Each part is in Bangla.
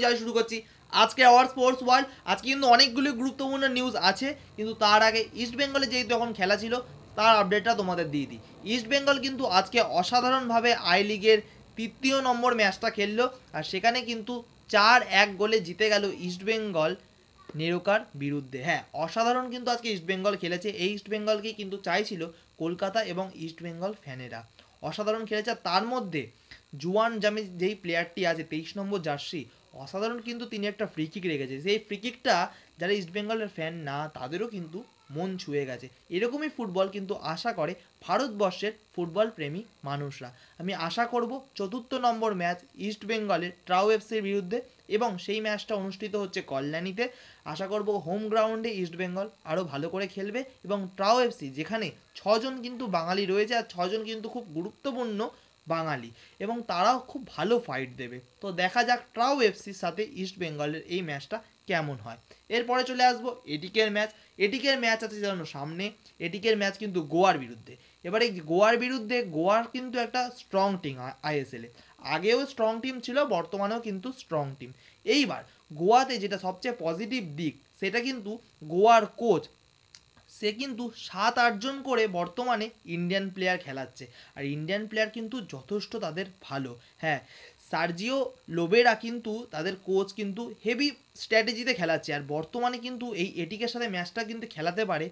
প্রথমেই যাই শুরু করছি আজকে আওয়ার স্পোর্টস ওয়ার্ল্ড আজকে কিন্তু অনেকগুলি গুরুত্বপূর্ণ নিউজ আছে কিন্তু তার আগে ইস্ট বেঙ্গলে যেহেতু এখন খেলা ছিল তার আপডেটটা তোমাদের দিয়ে দিই ইস্ট বেঙ্গল কিন্তু আজকে অসাধারণভাবে আই লিগের তৃতীয় নম্বর ম্যাচটা খেললো আর সেখানে কিন্তু চার এক গোলে জিতে গেল ইস্ট বেঙ্গল নেরোকার বিরুদ্ধে হ্যাঁ অসাধারণ কিন্তু আজকে ইস্ট বেঙ্গল খেলেছে এই ইস্ট বেঙ্গলকেই কিন্তু চাইছিল কলকাতা এবং ইস্ট বেঙ্গল ফ্যানেরা অসাধারণ খেলেছে তার মধ্যে জুয়ান জামি যেই প্লেয়ারটি আছে তেইশ নম্বর জার্সি অসাধারণ কিন্তু তিনি একটা ফ্রি কিক রেখেছে সেই ফ্রি কিকটা যারা ইস্টবেঙ্গলের ফ্যান না তাদেরও কিন্তু মন ছুঁয়ে গেছে এরকমই ফুটবল কিন্তু আশা করে ভারতবর্ষের ফুটবল প্রেমী মানুষরা আমি আশা করব চতুর্থ নম্বর ম্যাচ বেঙ্গলের ট্রাউ এফসির বিরুদ্ধে এবং সেই ম্যাচটা অনুষ্ঠিত হচ্ছে কল্যাণীতে আশা করব হোম গ্রাউন্ডে ইস্টবেঙ্গল আরও ভালো করে খেলবে এবং ট্রাউ এফসি যেখানে ছজন কিন্তু বাঙালি রয়েছে আর ছজন কিন্তু খুব গুরুত্বপূর্ণ বাঙালি এবং তারাও খুব ভালো ফাইট দেবে তো দেখা যাক ট্রাউ এফসির সাথে ইস্ট বেঙ্গলের এই ম্যাচটা কেমন হয় এরপরে চলে আসবো এটিকের ম্যাচ এটিকের ম্যাচ আছে যেন সামনে এটিকের ম্যাচ কিন্তু গোয়ার বিরুদ্ধে এবারে গোয়ার বিরুদ্ধে গোয়ার কিন্তু একটা স্ট্রং টিম আইএসএলে আগেও স্ট্রং টিম ছিল বর্তমানেও কিন্তু স্ট্রং টিম এইবার গোয়াতে যেটা সবচেয়ে পজিটিভ দিক সেটা কিন্তু গোয়ার কোচ সে কিন্তু সাত আটজন করে বর্তমানে ইন্ডিয়ান প্লেয়ার খেলাচ্ছে আর ইন্ডিয়ান প্লেয়ার কিন্তু যথেষ্ট তাদের ভালো হ্যাঁ সার্জিও লোবেরা কিন্তু তাদের কোচ কিন্তু হেভি স্ট্র্যাটেজিতে খেলাচ্ছে আর বর্তমানে কিন্তু এই এটিকের সাথে ম্যাচটা কিন্তু খেলাতে পারে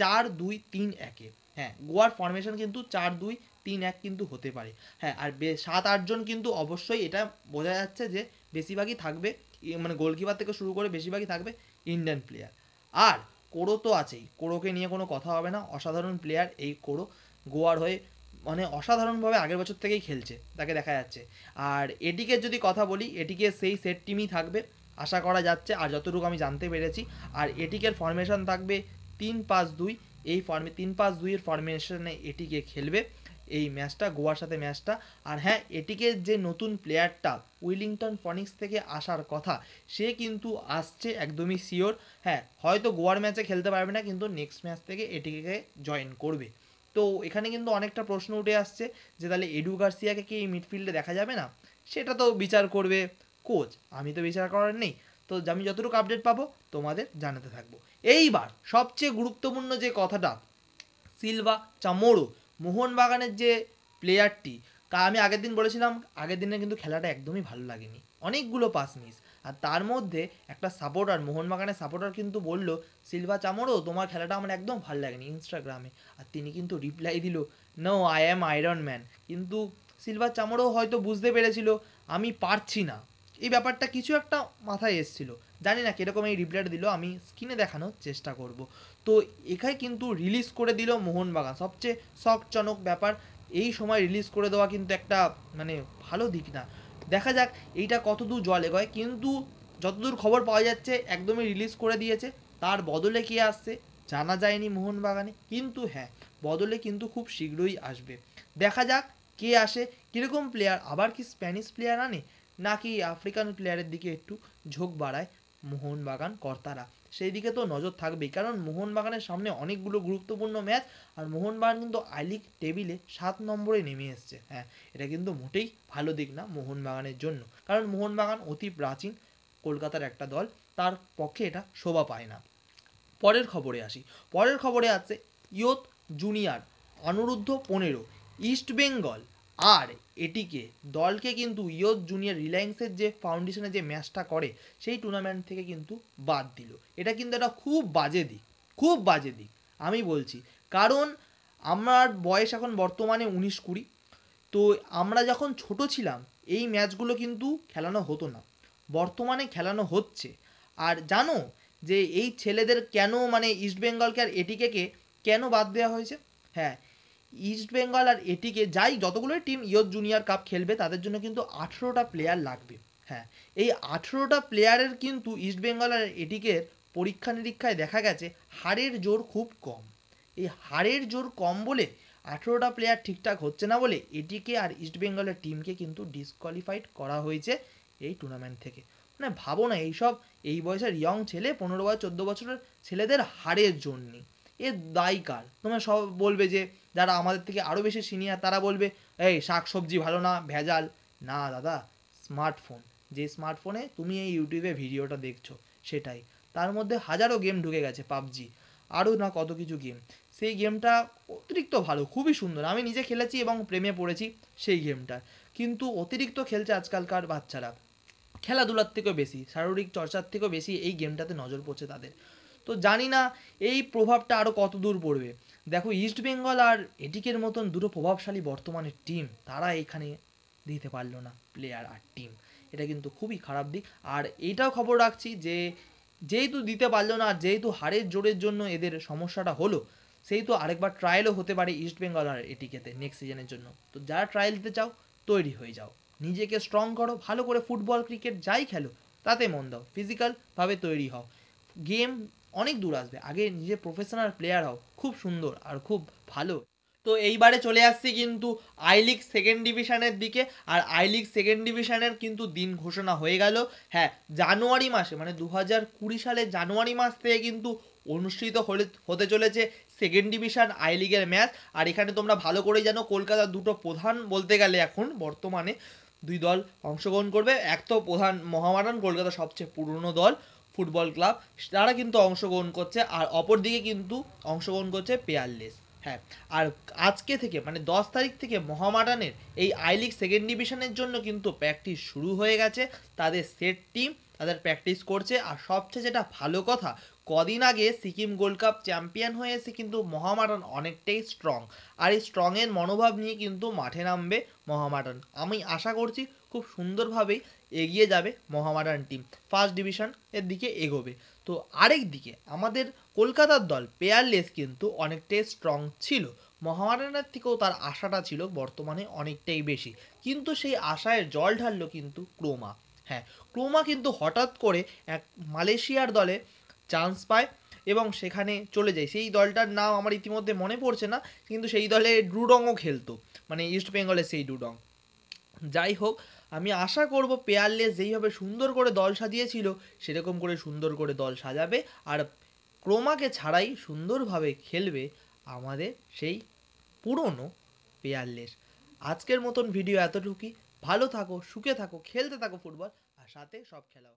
চার দুই তিন একে হ্যাঁ গোয়ার ফরমেশন কিন্তু চার দুই তিন এক কিন্তু হতে পারে হ্যাঁ আর বে সাত আটজন কিন্তু অবশ্যই এটা বোঝা যাচ্ছে যে বেশিরভাগই থাকবে মানে গোলকিপার থেকে শুরু করে বেশিরভাগই থাকবে ইন্ডিয়ান প্লেয়ার আর কোরো তো আছেই কোরোকে নিয়ে কোনো কথা হবে না অসাধারণ প্লেয়ার এই কোরো গোয়ার হয়ে মানে অসাধারণভাবে আগের বছর থেকেই খেলছে তাকে দেখা যাচ্ছে আর এটিকে যদি কথা বলি এটিকে সেই সেট টিমই থাকবে আশা করা যাচ্ছে আর যতটুকু আমি জানতে পেরেছি আর এটিকের ফর্মেশন থাকবে তিন পাঁচ দুই এই ফর্মে তিন পাঁচ দুইয়ের ফরমেশনে এটিকে খেলবে এই ম্যাচটা গোয়ার সাথে ম্যাচটা আর হ্যাঁ এটিকে যে নতুন প্লেয়ারটা উইলিংটন ফনিক্স থেকে আসার কথা সে কিন্তু আসছে একদমই সিওর হ্যাঁ হয়তো গোয়ার ম্যাচে খেলতে পারবে না কিন্তু নেক্সট ম্যাচ থেকে এটিকে জয়েন করবে তো এখানে কিন্তু অনেকটা প্রশ্ন উঠে আসছে যে তাহলে এডু গার্সিয়াকে কি এই মিডফিল্ডে দেখা যাবে না সেটা তো বিচার করবে কোচ আমি তো বিচার করার নেই তো আমি যতটুকু আপডেট পাবো তোমাদের জানাতে থাকবো এইবার সবচেয়ে গুরুত্বপূর্ণ যে কথাটা সিলভা চামোরো মোহনবাগানের যে প্লেয়ারটি তা আমি আগের দিন বলেছিলাম আগের দিনে কিন্তু খেলাটা একদমই ভালো লাগেনি অনেকগুলো পাস মিস আর তার মধ্যে একটা সাপোর্টার মোহনবাগানের সাপোর্টার কিন্তু বলল সিলভা চামড়ো তোমার খেলাটা আমার একদম ভালো লাগেনি ইনস্টাগ্রামে আর তিনি কিন্তু রিপ্লাই দিল no I am Iron Man কিন্তু সিলভার চামড়ো হয়তো বুঝতে পেরেছিল আমি পারছি না এই ব্যাপারটা কিছু একটা মাথায় এসছিল জানি না কীরকম এই রিপ্লাইটা দিল আমি স্ক্রিনে দেখানোর চেষ্টা করব তো এখাই কিন্তু রিলিজ করে দিল মোহনবাগান সবচেয়ে শখজনক ব্যাপার এই সময় রিলিজ করে দেওয়া কিন্তু একটা মানে ভালো দিক না দেখা যাক এইটা কতদূর জল এগোয় কিন্তু যতদূর খবর পাওয়া যাচ্ছে একদমই রিলিজ করে দিয়েছে তার বদলে কে আসছে জানা যায়নি মোহনবাগানে কিন্তু হ্যাঁ বদলে কিন্তু খুব শীঘ্রই আসবে দেখা যাক কে আসে কীরকম প্লেয়ার আবার কি স্প্যানিশ প্লেয়ার আনে নাকি আফ্রিকান প্লেয়ারের দিকে একটু ঝোঁক বাড়ায় মোহনবাগান কর্তারা সেই দিকে তো নজর থাকবেই কারণ মোহনবাগানের সামনে অনেকগুলো গুরুত্বপূর্ণ ম্যাচ আর মোহনবাগান কিন্তু আই লিগ টেবিলে সাত নম্বরে নেমে এসছে হ্যাঁ এটা কিন্তু মোটেই ভালো দিক না মোহনবাগানের জন্য কারণ মোহনবাগান অতি প্রাচীন কলকাতার একটা দল তার পক্ষে এটা শোভা পায় না পরের খবরে আসি পরের খবরে আছে ইয়ত জুনিয়র অনুরুদ্ধ পনেরো ইস্ট বেঙ্গল আর এটিকে দলকে কিন্তু ইয়োর জুনিয়র রিলায়েন্সের যে ফাউন্ডেশনে যে ম্যাচটা করে সেই টুর্নামেন্ট থেকে কিন্তু বাদ দিল এটা কিন্তু একটা খুব বাজে দিক খুব বাজে দিক আমি বলছি কারণ আমার বয়স এখন বর্তমানে উনিশ কুড়ি তো আমরা যখন ছোট ছিলাম এই ম্যাচগুলো কিন্তু খেলানো হতো না বর্তমানে খেলানো হচ্ছে আর জানো যে এই ছেলেদের কেন মানে ইস্টবেঙ্গলকে আর এটিকে কেন বাদ দেওয়া হয়েছে হ্যাঁ ইস্ট বেঙ্গল আর এটিকে যাই যতগুলোই টিম ইয়র জুনিয়র কাপ খেলবে তাদের জন্য কিন্তু আঠেরোটা প্লেয়ার লাগবে হ্যাঁ এই আঠেরোটা প্লেয়ারের কিন্তু ইস্ট বেঙ্গল আর এটিকে পরীক্ষা নিরীক্ষায় দেখা গেছে হারের জোর খুব কম এই হারের জোর কম বলে আঠেরোটা প্লেয়ার ঠিকঠাক হচ্ছে না বলে এটিকে আর ইস্ট বেঙ্গলের টিমকে কিন্তু ডিসকোয়ালিফাইড করা হয়েছে এই টুর্নামেন্ট থেকে মানে ভাবো না এইসব এই বয়সের ইয়ং ছেলে পনেরো বা চোদ্দো বছরের ছেলেদের হারের জন্যে এর দায় কার তোমরা সব বলবে যে যারা আমাদের থেকে আরও বেশি সিনিয়র তারা বলবে এই শাক সবজি ভালো না ভেজাল না দাদা স্মার্টফোন যে স্মার্টফোনে তুমি এই ইউটিউবে ভিডিওটা দেখছো সেটাই তার মধ্যে হাজারো গেম ঢুকে গেছে পাবজি আরও না কত কিছু গেম সেই গেমটা অতিরিক্ত ভালো খুবই সুন্দর আমি নিজে খেলেছি এবং প্রেমে পড়েছি সেই গেমটার কিন্তু অতিরিক্ত খেলছে আজকালকার বাচ্চারা খেলাধুলার থেকেও বেশি শারীরিক চর্চার থেকেও বেশি এই গেমটাতে নজর পড়ছে তাদের তো জানি না এই প্রভাবটা আরও কত দূর পড়বে দেখো ইস্ট বেঙ্গল আর এটিকের মতন দুটো প্রভাবশালী বর্তমানের টিম তারা এখানে দিতে পারলো না প্লেয়ার আর টিম এটা কিন্তু খুবই খারাপ দিক আর এটাও খবর রাখছি যে যেহেতু দিতে পারলো না যেহেতু হারের জোরের জন্য এদের সমস্যাটা হলো সেহেতু আরেকবার ট্রায়ালও হতে পারে ইস্ট বেঙ্গল আর এটিকেতে নেক্সট সিজনের জন্য তো যারা ট্রায়াল দিতে চাও তৈরি হয়ে যাও নিজেকে স্ট্রং করো ভালো করে ফুটবল ক্রিকেট যাই খেলো তাতে মন দাও ফিজিক্যালভাবে তৈরি হও গেম অনেক দূর আসবে আগে নিজে প্রফেশনাল প্লেয়ার হও খুব সুন্দর আর খুব ভালো তো এইবারে চলে আসছি কিন্তু আই লিগ সেকেন্ড ডিভিশনের দিকে আর আই লিগ সেকেন্ড ডিভিশনের কিন্তু দিন ঘোষণা হয়ে গেল হ্যাঁ জানুয়ারি মাসে মানে দু হাজার কুড়ি সালের জানুয়ারি মাস থেকে কিন্তু অনুষ্ঠিত হতে চলেছে সেকেন্ড ডিভিশন আই লিগের ম্যাচ আর এখানে তোমরা ভালো করে জানো কলকাতার দুটো প্রধান বলতে গেলে এখন বর্তমানে দুই দল অংশগ্রহণ করবে এক তো প্রধান মহামারান কলকাতা সবচেয়ে পুরনো দল ফুটবল ক্লাব তারা কিন্তু অংশগ্রহণ করছে আর অপর দিকে কিন্তু অংশগ্রহণ করছে পেয়ারলেস হ্যাঁ আর আজকে থেকে মানে দশ তারিখ থেকে মহামাডানের এই আই লিগ সেকেন্ড ডিভিশনের জন্য কিন্তু প্র্যাকটিস শুরু হয়ে গেছে তাদের সেট টিম তাদের প্র্যাকটিস করছে আর সবচেয়ে যেটা ভালো কথা কদিন আগে সিকিম গোল্ড কাপ চ্যাম্পিয়ন হয়ে এসে কিন্তু মহামাটন অনেকটাই স্ট্রং আর এই স্ট্রংয়ের মনোভাব নিয়ে কিন্তু মাঠে নামবে মহামাটন আমি আশা করছি খুব সুন্দরভাবেই এগিয়ে যাবে মহামারান টিম ফার্স্ট ডিভিশন এর দিকে এগোবে তো আরেক দিকে আমাদের কলকাতার দল পেয়ারলেস কিন্তু অনেকটাই স্ট্রং ছিল মহামারানের থেকেও তার আশাটা ছিল বর্তমানে অনেকটাই বেশি কিন্তু সেই আশায় জল ঢাললো কিন্তু ক্রোমা হ্যাঁ ক্রোমা কিন্তু হঠাৎ করে এক মালয়েশিয়ার দলে চান্স পায় এবং সেখানে চলে যায় সেই দলটার নাম আমার ইতিমধ্যে মনে পড়ছে না কিন্তু সেই দলে ডুডংও খেলতো মানে ইস্ট বেঙ্গলের সেই ডুডং যাই হোক আমি আশা করব পেয়ারলেস যেইভাবে সুন্দর করে দল সাজিয়েছিল সেরকম করে সুন্দর করে দল সাজাবে আর ক্রোমাকে ছাড়াই সুন্দরভাবে খেলবে আমাদের সেই পুরনো পেয়ারলেস আজকের মতন ভিডিও এতটুকুই ভালো থাকো সুখে থাকো খেলতে থাকো ফুটবল আর সাথে সব খেলাও